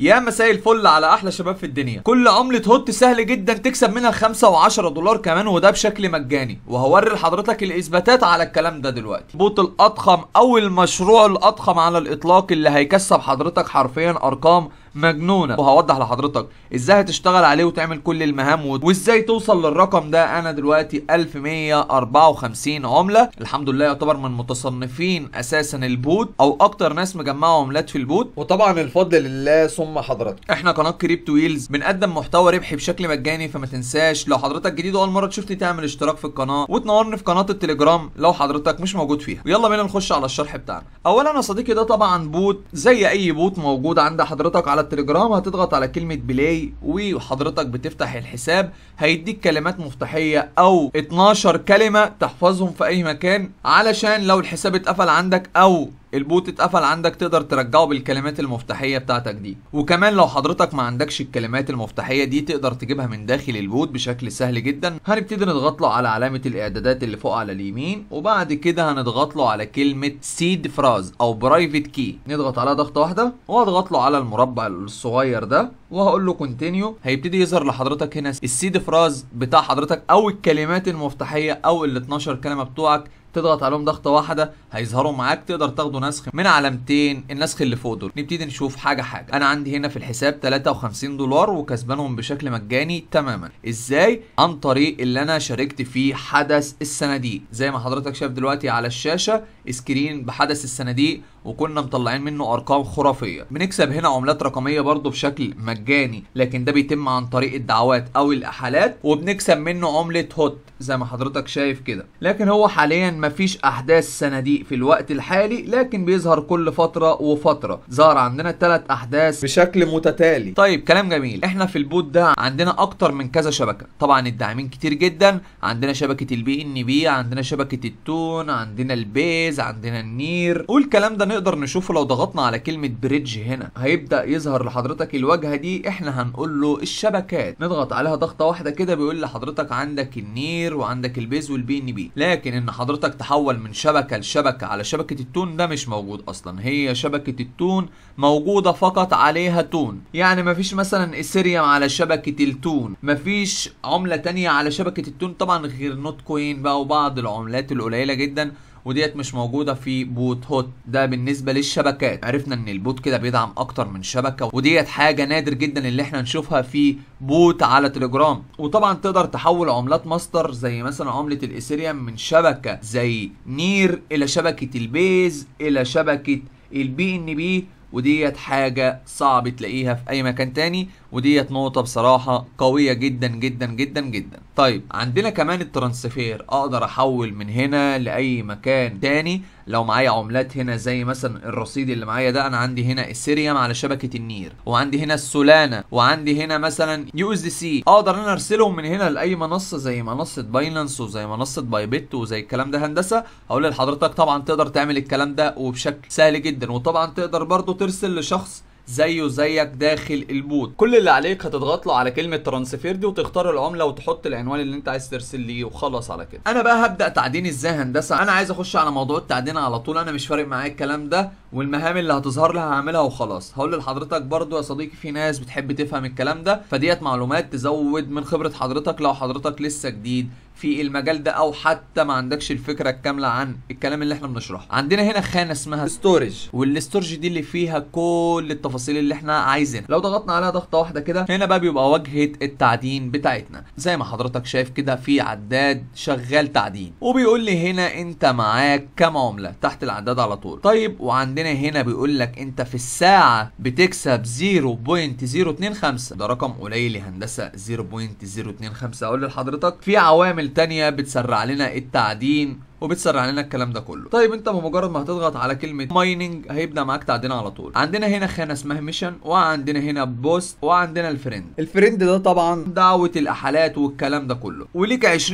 يا مساء الفل على احلى شباب في الدنيا كل عمله هوت سهل جدا تكسب منها 5 و10 دولار كمان وده بشكل مجاني وهوري لحضرتك الاثباتات على الكلام ده دلوقتي بوت الاضخم او المشروع الاضخم على الاطلاق اللي هيكسب حضرتك حرفيا ارقام مجنونه وهوضح لحضرتك ازاي هتشتغل عليه وتعمل كل المهام وازاي توصل للرقم ده انا دلوقتي 1154 عمله الحمد لله يعتبر من متصنفين اساسا البوت او اكتر ناس مجمعه عملات في البوت وطبعا الفضل لله ثم حضرتك احنا قناه كريبتو ويلز بنقدم محتوى ربحي بشكل مجاني فما تنساش لو حضرتك جديد اول مره تشوفني تعمل اشتراك في القناه وتنورني في قناه التليجرام لو حضرتك مش موجود فيها ويلا بينا نخش على الشرح بتاعنا اولا يا صديقي ده طبعا بوت زي اي بوت موجود عند حضرتك على على التليجرام هتضغط على كلمة بلاي وحضرتك بتفتح الحساب هيديك كلمات مفتاحية او 12 كلمة تحفظهم في اي مكان علشان لو الحساب اتقفل عندك او البوت اتقفل عندك تقدر ترجعه بالكلمات المفتاحية بتاعتك دي وكمان لو حضرتك ما عندكش الكلمات المفتاحية دي تقدر تجيبها من داخل البوت بشكل سهل جدا هنبتدي نضغط له على علامة الاعدادات اللي فوق على اليمين وبعد كده هنضغط له على كلمة سيد فراز او برايفت كي نضغط عليها ضغطة واحدة واضغط له على المربع الصغير ده وهقول له كونتينيو هيبتدي يظهر لحضرتك هنا السيد فراز بتاع حضرتك او الكلمات المفتاحية او ال 12 كلمة بتوعك تضغط عليهم ضغطة واحدة هيظهروا معاك تقدر تاخدوا نسخ من علامتين النسخ اللي فوق دول نبتدي نشوف حاجه حاجه انا عندي هنا في الحساب 53 دولار وكسبانهم بشكل مجاني تماما ازاي عن طريق اللي انا شاركت فيه حدث الصناديق زي ما حضرتك شايف دلوقتي على الشاشه سكرين بحدث الصناديق وكنا مطلعين منه ارقام خرافيه بنكسب هنا عملات رقميه برضو بشكل مجاني لكن ده بيتم عن طريق الدعوات او الاحالات وبنكسب منه عمله هوت زي ما حضرتك شايف كده لكن هو حاليا مفيش احداث صناديق في الوقت الحالي لكن بيظهر كل فتره وفتره ظهر عندنا ثلاث احداث بشكل متتالي طيب كلام جميل احنا في البوت ده عندنا اكتر من كذا شبكه طبعا الداعمين كتير جدا عندنا شبكه البي ان بي عندنا شبكه التون عندنا البيز عندنا النير والكلام ده نقدر نشوفه لو ضغطنا على كلمه بريدج هنا هيبدا يظهر لحضرتك الواجهه دي احنا هنقول له الشبكات نضغط عليها ضغطه واحده كده بيقول لحضرتك عندك النير وعندك البيز والبي ان بي لكن ان حضرتك تحول من شبكه لشبكه الشبكه على شبكه التون ده مش موجود اصلا هي شبكه التون موجوده فقط عليها تون يعني مفيش مثلا اثيريوم على شبكه التون مفيش عمله تانية على شبكه التون طبعا غير نوت كوين بقى وبعض العملات القليله جدا وديت مش موجوده في بوت هوت ده بالنسبه للشبكات عرفنا ان البوت كده بيدعم اكتر من شبكه وديت حاجه نادر جدا اللي احنا نشوفها في بوت على تليجرام وطبعا تقدر تحول عملات ماستر زي مثلا عمله الايثيريوم من شبكه زي نير الى شبكه البيز الى شبكه البي ان بي وديت حاجة صعب تلاقيها في أي مكان تاني وديت نقطة بصراحة قوية جدا جدا جدا جدا طيب عندنا كمان الترانسفير اقدر احول من هنا لاي مكان تاني لو معايا عملات هنا زي مثلا الرصيد اللي معايا ده انا عندي هنا السيريام على شبكه النير وعندي هنا السولانا وعندي هنا مثلا يو اس دي سي اقدر انا ارسلهم من هنا لاي منصه زي منصه باينانس وزي منصه بايبت وزي الكلام ده هندسه هقول لحضرتك طبعا تقدر تعمل الكلام ده وبشكل سهل جدا وطبعا تقدر برضو ترسل لشخص زيه زيك داخل البوت كل اللي عليك هتضغط له على كلمه ترانسفير دي وتختار العمله وتحط العنوان اللي انت عايز ترسل ليه وخلاص على كده انا بقى هبدا تعدين ازاي هندسه انا عايز اخش على موضوع التعدين على طول انا مش فارق معايا الكلام ده والمهام اللي هتظهر لي هعملها وخلاص هقول لحضرتك برضو يا صديقي في ناس بتحب تفهم الكلام ده فديت معلومات تزود من خبره حضرتك لو حضرتك لسه جديد في المجال ده او حتى ما عندكش الفكره الكامله عن الكلام اللي احنا بنشرحه عندنا هنا خانه اسمها ستورج والاستورج دي اللي فيها كل التفاصيل اللي احنا عايزينها لو ضغطنا عليها ضغطه واحده كده هنا بقى بيبقى واجهه التعدين بتاعتنا زي ما حضرتك شايف كده في عداد شغال تعدين وبيقول لي هنا انت معاك كام عمله تحت العداد على طول طيب وعندنا هنا بيقول لك انت في الساعه بتكسب 0.025 ده رقم قليل يا هندسه 0.025 اقول لحضرتك في عوامل عوامل تانية بتسرع لنا التعدين وبتسرع لنا الكلام ده كله طيب انت بمجرد ما هتضغط على كلمه مايننج هيبدا معاك تعدين على طول عندنا هنا خانه اسمها ميشن وعندنا هنا بوست وعندنا الفريند الفريند ده طبعا دعوه الاحالات والكلام ده كله وليك 20%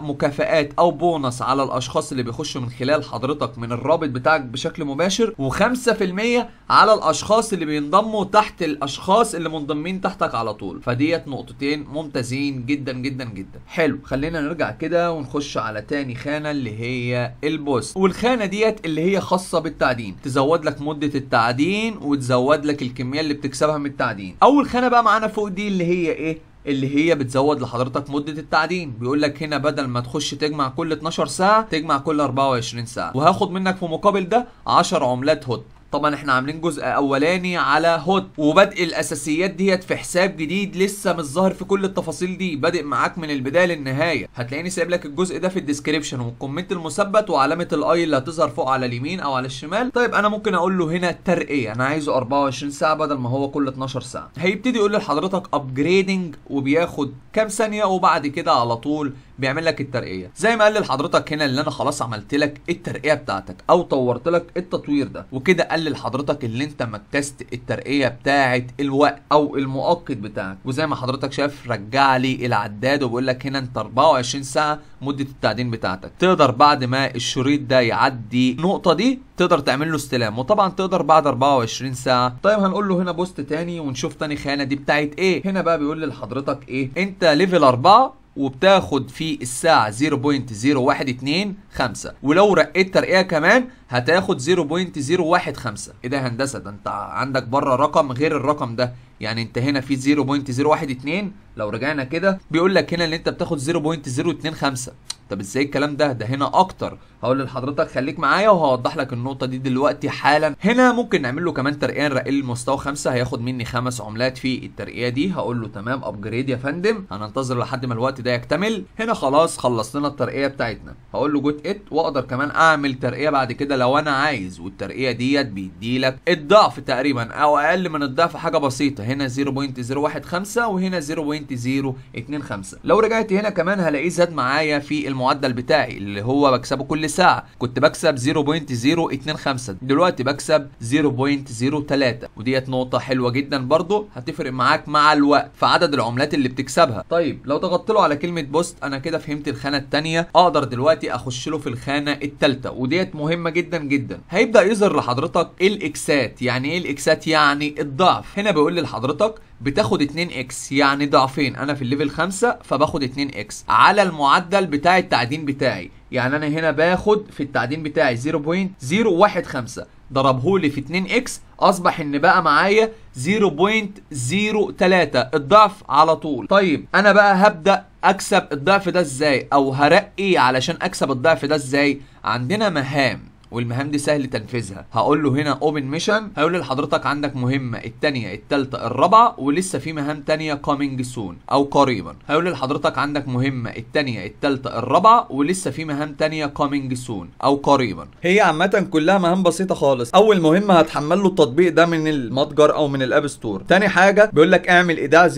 مكافئات او بونص على الاشخاص اللي بيخشوا من خلال حضرتك من الرابط بتاعك بشكل مباشر و5% على الاشخاص اللي بينضموا تحت الاشخاص اللي منضمين تحتك على طول فديت نقطتين ممتازين جدا جدا جدا حلو خلينا نرجع كده ونخش على تاني خانه اللي هي البوست والخانه ديت اللي هي خاصه بالتعدين تزود لك مده التعدين وتزود لك الكميه اللي بتكسبها من التعدين اول خانه بقى معانا فوق دي اللي هي ايه اللي هي بتزود لحضرتك مده التعدين بيقول لك هنا بدل ما تخش تجمع كل 12 ساعه تجمع كل 24 ساعه وهاخد منك في مقابل ده 10 عملات هوت طبعا احنا عاملين جزء اولاني على هوت وبدء الاساسيات ديت في حساب جديد لسه مش ظاهر في كل التفاصيل دي بادئ معاك من البدايه للنهايه هتلاقيني سايب لك الجزء ده في الديسكربشن والكومنت المثبت وعلامه الاي اللي هتظهر فوق على اليمين او على الشمال طيب انا ممكن اقول له هنا ترقيه انا عايزه 24 ساعه بدل ما هو كل 12 ساعه هيبتدي يقول لحضرتك ابجريدنج وبياخد كام ثانيه وبعد كده على طول بيعمل لك الترقيه زي ما قال لحضرتك هنا اللي انا خلاص عملت لك الترقيه بتاعتك او طورت لك التطوير ده وكده قال لحضرتك اللي انت مكتست الترقيه بتاعه الوقت او المؤقت بتاعك وزي ما حضرتك شايف رجع لي العداد وبيقول لك هنا انت 24 ساعه مده التعدين بتاعتك تقدر بعد ما الشريط ده يعدي النقطه دي تقدر تعمل له استلام وطبعا تقدر بعد 24 ساعه طيب هنقول له هنا بوست تاني ونشوف تاني خانه دي بتاعت ايه هنا بقى بيقول لحضرتك ايه انت ليفل 4 وبتاخد في الساعه 0.0125 ولو رقيت ترقيه كمان هتاخد 0.015 ايه ده يا هندسه ده انت عندك بره رقم غير الرقم ده يعني انت هنا في 0.012 لو رجعنا كده بيقول لك هنا ان انت بتاخد 0.025 طب ازاي الكلام ده ده هنا اكتر هقول لحضرتك خليك معايا وهوضح لك النقطه دي دلوقتي حالا هنا ممكن نعمل له كمان ترقيه نرقيه لمستوى 5 هياخد مني خمس عملات في الترقيه دي هقول له تمام ابجريد يا فندم هننتظر لحد ما الوقت ده يكتمل هنا خلاص خلصنا الترقيه بتاعتنا هقول له جوت ات واقدر كمان اعمل ترقيه بعد كده لو انا عايز والترقيه ديت بيدي لك الضعف تقريبا او اقل من الضعف حاجه بسيطه هنا 0.015 وهنا 0.025 لو رجعت هنا كمان هلاقيه زاد معايا في المعدل بتاعي اللي هو بكسبه كل ساعه كنت بكسب 0.025 دلوقتي بكسب 0.03 وديت نقطه حلوه جدا برضو هتفرق معاك مع الوقت في عدد العملات اللي بتكسبها طيب لو ضغطت له على كلمه بوست انا كده فهمت الخانه الثانيه اقدر دلوقتي اخش له في الخانه الثالثه وديت مهمه جدا جدا جدا هيبدا يظهر لحضرتك الاكسات يعني ايه الاكسات يعني الضعف هنا بيقول لحضرتك بتاخد 2 اكس يعني ضعفين انا في الليفل 5 فباخد 2 اكس على المعدل بتاع التعدين بتاعي يعني انا هنا باخد في التعدين بتاعي 0.015 ضربه لي في 2 اكس اصبح ان بقى معايا 0.03 الضعف على طول طيب انا بقى هبدا اكسب الضعف ده ازاي او هرقي علشان اكسب الضعف ده ازاي عندنا مهام والمهام دي سهل تنفيذها هقول له هنا اوبن ميشن هيقول لحضرتك عندك مهمه الثانيه الثالثه الرابعه ولسه في مهام ثانيه كومينج سون او قريبا هيقول لحضرتك عندك مهمه الثانيه الثالثه الرابعه ولسه في مهام ثانيه كومينج سون او قريبا هي عامه كلها مهام بسيطه خالص اول مهمه هتحمل له التطبيق ده من المتجر او من الاب ستور تاني حاجه بيقول لك اعمل ايداع 0.5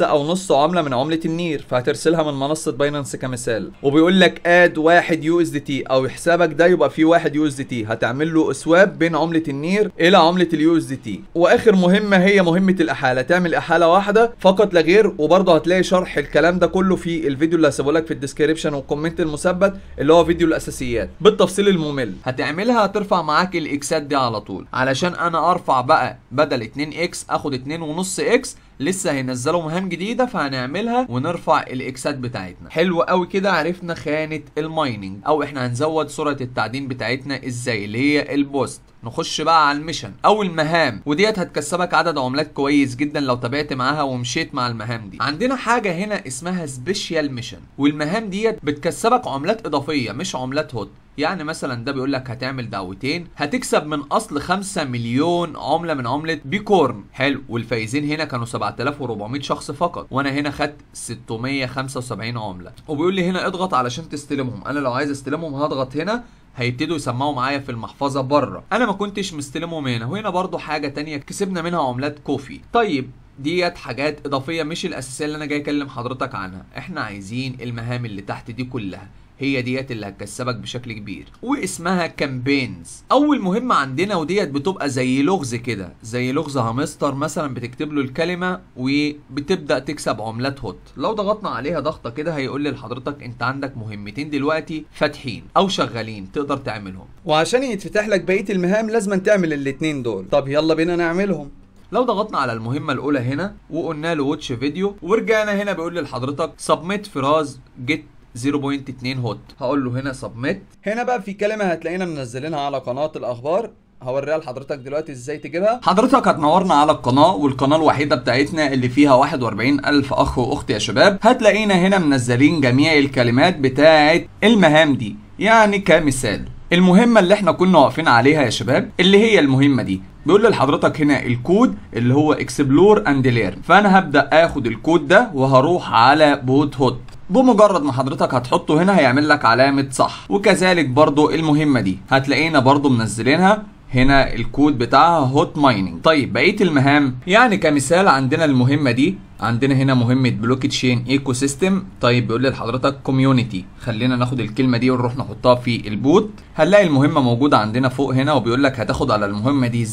او نص عمله من عمله النير فهترسلها من منصه باينانس كمثال وبيقول لك اد واحد يو اس دي تي او حسابك ده يبقى فيه واحد واحد يو اس دي تي هتعمل له سواب بين عمله النير الى عمله اليو اس دي تي واخر مهمه هي مهمه الاحاله تعمل احاله واحده فقط لا غير وبرضه هتلاقي شرح الكلام ده كله في الفيديو اللي هسيبه لك في الديسكربشن والكومنت المثبت اللي هو فيديو الاساسيات بالتفصيل الممل هتعملها هترفع معاك الاكسات دي على طول علشان انا ارفع بقى بدل 2 اكس اخد 2.5 اكس لسه هينزلوا مهام جديده فهنعملها ونرفع الاكسات بتاعتنا حلو قوي كده عرفنا خانه المايننج او احنا هنزود سرعه التعدين بتاعتنا ازاي اللي هي البوست نخش بقى على المشن او المهام وديت هتكسبك عدد عملات كويس جدا لو تابعت معاها ومشيت مع المهام دي عندنا حاجه هنا اسمها سبيشال ميشن والمهام ديت بتكسبك عملات اضافيه مش عملات هوت يعني مثلا ده بيقول لك هتعمل دعوتين هتكسب من اصل 5 مليون عمله من عمله بيكورن حلو والفايزين هنا كانوا 7400 شخص فقط وانا هنا خدت 675 عمله وبيقول لي هنا اضغط علشان تستلمهم انا لو عايز استلمهم هضغط هنا هيبتدوا يسمعوا معايا في المحفظه بره انا ما كنتش مستلمهم هنا وهنا برضو حاجه تانية كسبنا منها عملات كوفي طيب ديت حاجات اضافيه مش الاساسيه اللي انا جاي اكلم حضرتك عنها احنا عايزين المهام اللي تحت دي كلها هي ديت اللي هتكسبك بشكل كبير واسمها كامبينز اول مهمه عندنا وديت بتبقى زي لغز كده زي لغز هامستر مثلا بتكتب له الكلمه وبتبدا تكسب عملات هوت لو ضغطنا عليها ضغطه كده هيقول لي لحضرتك انت عندك مهمتين دلوقتي فاتحين او شغالين تقدر تعملهم وعشان يتفتح لك بقيه المهام لازم تعمل الاتنين دول طب يلا بينا نعملهم لو ضغطنا على المهمه الاولى هنا وقلنا له واتش فيديو ورجعنا هنا بيقول لحضرتك سبميت فراز جيت 0.2 هوت هقول له هنا سبميت هنا بقى في كلمه هتلاقينا منزلينها على قناه الاخبار هوريها لحضرتك دلوقتي ازاي تجيبها حضرتك هتنورنا على القناه والقناه الوحيده بتاعتنا اللي فيها 41000 اخ واخت يا شباب هتلاقينا هنا منزلين جميع الكلمات بتاعه المهام دي يعني كمثال المهمه اللي احنا كنا واقفين عليها يا شباب اللي هي المهمه دي بيقول لحضرتك هنا الكود اللي هو اكسبلور اند ليرن فانا هبدا اخد الكود ده وهروح على بوت هوت بمجرد ما حضرتك هتحطه هنا هيعمل لك علامه صح وكذلك برضو المهمه دي هتلاقينا برضو منزلينها هنا الكود بتاعها هوت مايننج طيب بقيه المهام يعني كمثال عندنا المهمه دي عندنا هنا مهمه بلوك تشين ايكو سيستم طيب بيقول لحضرتك كوميونتي خلينا ناخد الكلمه دي ونروح نحطها في البوت هنلاقي المهمه موجوده عندنا فوق هنا وبيقول لك هتاخد على المهمه دي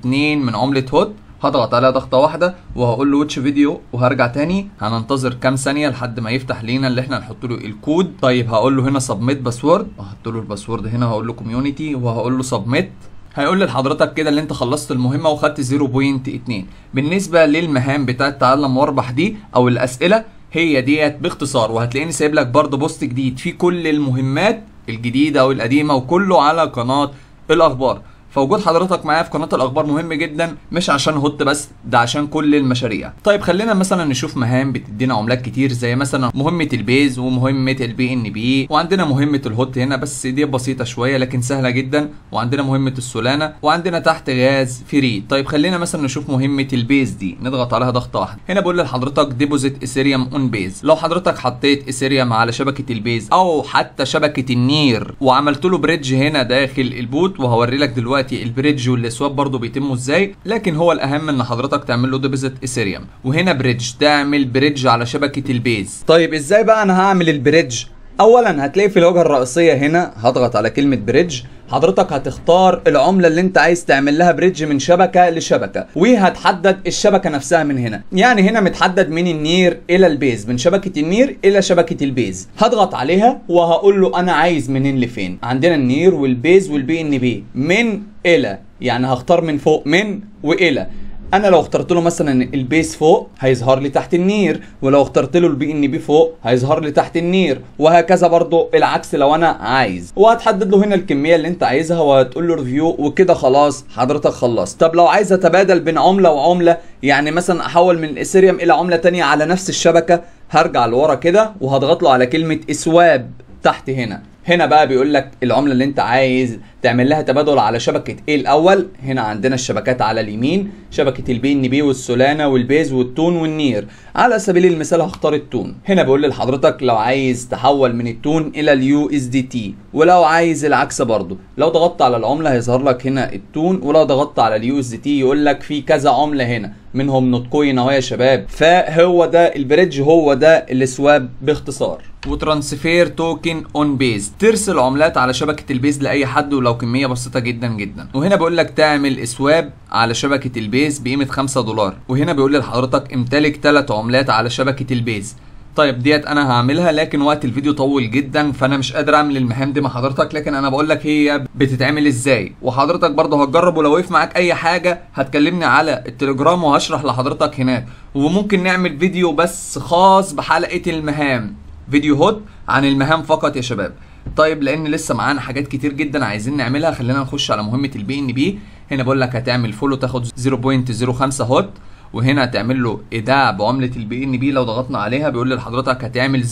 0.2 من عمله هوت هضغط عليها ضغطه واحده وهقول له واتش فيديو وهرجع تاني هننتظر كام ثانيه لحد ما يفتح لينا اللي احنا هنحط له الكود طيب هقول له هنا سبميت باسورد هحط له الباسورد هنا هقول له كوميونتي وهقول له سبميت هيقول لحضرتك كده اللي انت خلصت المهمه وخدت 0.2 بالنسبه للمهام بتاعه تعلم واربح دي او الاسئله هي ديت باختصار وهتلاقيني سايب لك برضه بوست جديد فيه كل المهمات الجديده والقديمه وكله على قناه الاخبار فوجود حضرتك معايا في قناه الاخبار مهم جدا مش عشان هوت بس ده عشان كل المشاريع طيب خلينا مثلا نشوف مهام بتدينا عملات كتير زي مثلا مهمه البيز ومهمه البي ان بي وعندنا مهمه الهوت هنا بس دي بسيطه شويه لكن سهله جدا وعندنا مهمه السولانه وعندنا تحت غاز فري طيب خلينا مثلا نشوف مهمه البيز دي نضغط عليها ضغطه واحده هنا بقول لحضرتك ديبوزيت ايثيريوم اون بيز لو حضرتك حطيت ايثيريوم على شبكه البيز او حتى شبكه النير وعملت له بريدج هنا داخل البوت وهوري لك دلوقتي دلوقتي البريدج والسواب برضو بيتموا ازاي لكن هو الاهم ان حضرتك تعمل له ديبوزيت ايثيريوم وهنا بريدج ده اعمل بريدج على شبكه البيز طيب ازاي بقى انا هعمل البريدج اولا هتلاقي في الواجهه الرئيسيه هنا هضغط على كلمه بريدج حضرتك هتختار العمله اللي انت عايز تعمل لها بريدج من شبكه لشبكه وهتحدد الشبكه نفسها من هنا يعني هنا متحدد من النير الى البيز من شبكه النير الى شبكه البيز هضغط عليها وهقول له انا عايز منين لفين عندنا النير والبيز والبي ان بي من الى يعني هختار من فوق من والى انا لو اخترت له مثلا البيس فوق هيظهر لي تحت النير ولو اخترت له البي ان بي فوق هيظهر لي تحت النير وهكذا برضو العكس لو انا عايز وهتحدد له هنا الكميه اللي انت عايزها وهتقول له ريفيو وكده خلاص حضرتك خلصت طب لو عايز اتبادل بين عمله وعمله يعني مثلا احول من الاثيريوم الى عمله ثانيه على نفس الشبكه هرجع لورا كده وهضغط له على كلمه اسواب تحت هنا هنا بقى بيقول لك العمله اللي انت عايز تعمل لها تبادل على شبكه ايه الاول هنا عندنا الشبكات على اليمين شبكه البي ان بي والسولانا والبيز والتون والنير على سبيل المثال هختار التون هنا بيقول لحضرتك لو عايز تحول من التون الى اليو اس دي تي ولو عايز العكس برضه لو ضغطت على العمله هيظهر لك هنا التون ولو ضغطت على اليو اس دي تي يقول لك في كذا عمله هنا منهم نوتكوين نوايا شباب فهو ده البريدج هو ده السواب باختصار وترانسفير توكن اون بيز ترسل عملات على شبكه البيز لاي حد ولو كميه بسيطه جدا جدا وهنا بيقول لك تعمل اسواب على شبكه البيز بقيمه 5 دولار وهنا بيقول لحضرتك امتلك 3 عملات على شبكه البيز طيب ديت انا هعملها لكن وقت الفيديو طويل جدا فانا مش قادر اعمل المهام دي مع حضرتك لكن انا بقول لك هي بتتعمل ازاي وحضرتك برضه هتجرب ولو وقف معاك اي حاجه هتكلمني على التليجرام وهشرح لحضرتك هناك وممكن نعمل فيديو بس خاص بحلقه المهام فيديو هوت عن المهام فقط يا شباب طيب لان لسه معانا حاجات كتير جدا عايزين نعملها خلينا نخش على مهمه البي ان بي هنا بقول لك هتعمل فولو تاخد 0.05 هوت وهنا تعمل له ايداع بعمله البي ان بي لو ضغطنا عليها بيقول لحضرتك هتعمل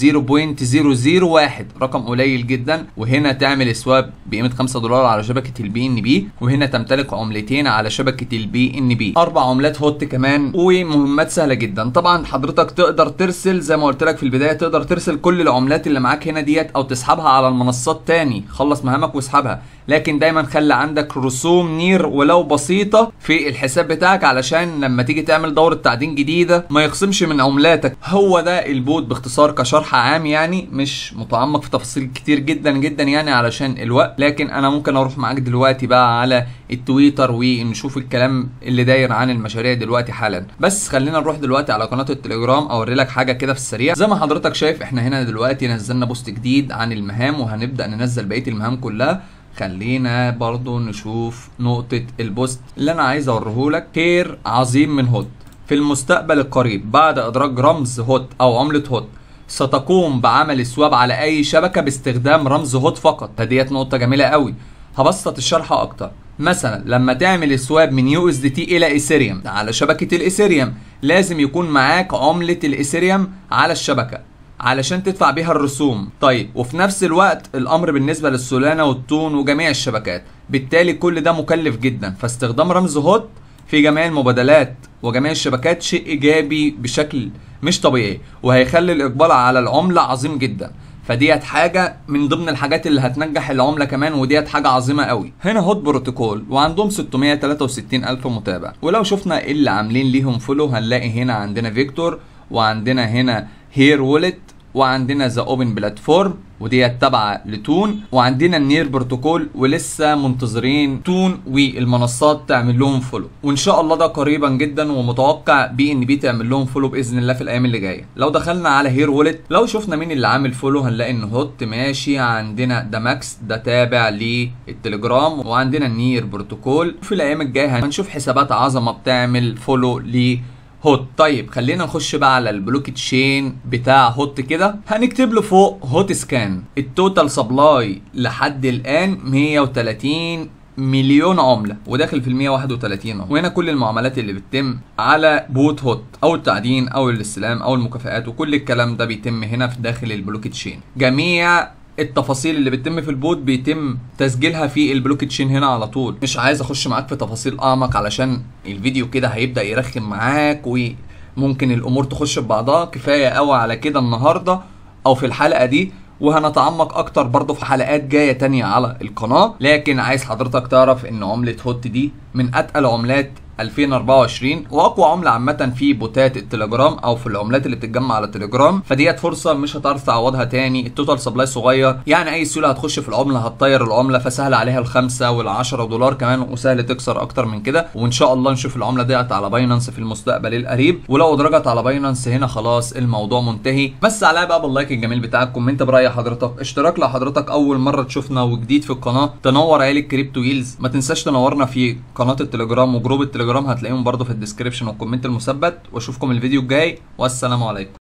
0.001 رقم قليل جدا وهنا تعمل سواب بقيمه 5 دولار على شبكه البي ان بي وهنا تمتلك عملتين على شبكه البي ان بي اربع عملات هوت كمان ومهمات سهله جدا طبعا حضرتك تقدر ترسل زي ما قلت لك في البدايه تقدر ترسل كل العملات اللي معاك هنا ديت او تسحبها على المنصات تاني خلص مهامك واسحبها لكن دايما خلي عندك رسوم نير ولو بسيطه في الحساب بتاعك علشان لما تيجي تعمل تعمل دورة تعدين جديدة ما يخصمش من عملاتك هو ده البوت باختصار كشرح عام يعني مش متعمق في تفاصيل كتير جدا جدا يعني علشان الوقت لكن انا ممكن اروح معاك دلوقتي بقى على التويتر ونشوف الكلام اللي داير عن المشاريع دلوقتي حالا بس خلينا نروح دلوقتي على قناة التليجرام اوري لك حاجة كده في السريع زي ما حضرتك شايف احنا هنا دلوقتي نزلنا بوست جديد عن المهام وهنبدأ ننزل بقية المهام كلها خلينا برضو نشوف نقطة البوست اللي انا عايز اوريهولك خير عظيم من هوت في المستقبل القريب بعد ادراج رمز هوت او عملة هوت ستقوم بعمل سواب على اي شبكة باستخدام رمز هوت فقط فديت نقطة جميلة قوي هبسط الشرح اكتر مثلا لما تعمل سواب من يو اس دي تي الى ايثيريوم على شبكه الايثيريوم لازم يكون معاك عمله الايثيريوم على الشبكه علشان تدفع بيها الرسوم طيب وفي نفس الوقت الامر بالنسبه للسولانا والتون وجميع الشبكات بالتالي كل ده مكلف جدا فاستخدام رمز هوت في جميع المبادلات وجميع الشبكات شيء ايجابي بشكل مش طبيعي وهيخلي الاقبال على العمله عظيم جدا فديت حاجة من ضمن الحاجات اللي هتنجح العملة كمان وديت حاجة عظيمة قوي هنا هوت بروتوكول وعندهم 663 ألف متابع ولو شفنا إيه اللي عاملين ليهم فولو هنلاقي هنا عندنا فيكتور وعندنا هنا هير وولت وعندنا ذا اوبن بلاتفورم وديت تابعه لتون وعندنا النير بروتوكول ولسه منتظرين تون والمنصات تعمل لهم فولو وان شاء الله ده قريبا جدا ومتوقع بي ان بي تعمل لهم فولو باذن الله في الايام اللي جايه لو دخلنا على هير وولت لو شفنا مين اللي عامل فولو هنلاقي ان هوت ماشي عندنا ده ماكس ده تابع للتليجرام وعندنا النير بروتوكول في الايام الجايه هنشوف حسابات عظمه بتعمل فولو ليه هوت طيب خلينا نخش بقى على البلوك تشين بتاع هوت كده هنكتب له فوق هوت سكان التوتال سبلاي لحد الان 130 مليون عمله وداخل في ال 131 عمله وهنا كل المعاملات اللي بتتم على بوت هوت او التعدين او الاستلام او المكافئات وكل الكلام ده بيتم هنا في داخل البلوك تشين جميع التفاصيل اللي بتتم في البوت بيتم تسجيلها في البلوك تشين هنا على طول مش عايز اخش معاك في تفاصيل اعمق علشان الفيديو كده هيبدا يرخم معاك وممكن الامور تخش ببعضها كفايه قوي على كده النهارده او في الحلقه دي وهنتعمق اكتر برضه في حلقات جايه تانية على القناه لكن عايز حضرتك تعرف ان عمله هوت دي من اتقل عملات 2024 واقوى عمله عامه في بوتات التليجرام او في العملات اللي بتتجمع على التليجرام فديت فرصه مش هتعرف تعوضها تاني التوتال سبلاي صغير يعني اي سيوله هتخش في العمله هتطير العمله فسهل عليها الخمسه والعشرة دولار كمان وسهل تكسر اكتر من كده وان شاء الله نشوف العمله ديت على باينانس في المستقبل القريب ولو درجت على باينانس هنا خلاص الموضوع منتهي بس عليها بقى باللايك الجميل بتاعك كومنت براي حضرتك اشتراك لو حضرتك اول مره تشوفنا وجديد في القناه تنور عيال الكريبتو ييلز ما تنساش تنورنا في قناه التليجرام وجروب التليجرام التليجرام هتلاقيهم برضو في الديسكريبشن والكومنت المثبت واشوفكم الفيديو الجاي والسلام عليكم